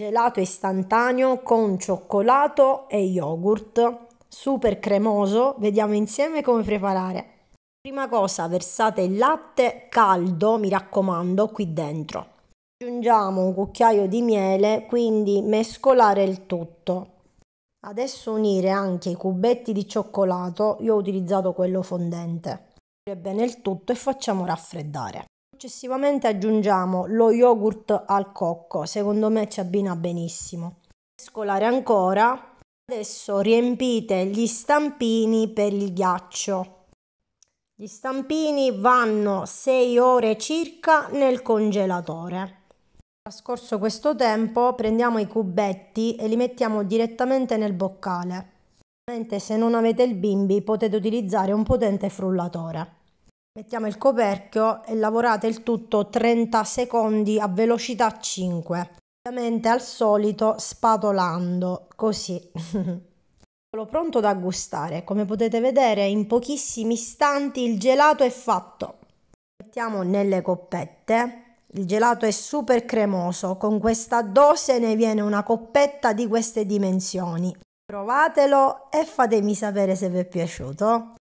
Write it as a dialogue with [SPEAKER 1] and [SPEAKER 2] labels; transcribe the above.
[SPEAKER 1] Gelato istantaneo con cioccolato e yogurt. Super cremoso, vediamo insieme come preparare. Prima cosa versate il latte caldo, mi raccomando, qui dentro. Aggiungiamo un cucchiaio di miele, quindi mescolare il tutto. Adesso unire anche i cubetti di cioccolato, io ho utilizzato quello fondente. bene il tutto e facciamo raffreddare. Successivamente aggiungiamo lo yogurt al cocco, secondo me ci abbina benissimo. Mescolare ancora. Adesso riempite gli stampini per il ghiaccio. Gli stampini vanno 6 ore circa nel congelatore. Trascorso questo tempo prendiamo i cubetti e li mettiamo direttamente nel boccale. Se non avete il bimbi potete utilizzare un potente frullatore. Mettiamo il coperchio e lavorate il tutto 30 secondi a velocità 5. Ovviamente al solito spatolando, così. Sono pronto da gustare. Come potete vedere in pochissimi istanti il gelato è fatto. Mettiamo nelle coppette. Il gelato è super cremoso, con questa dose ne viene una coppetta di queste dimensioni. Provatelo e fatemi sapere se vi è piaciuto.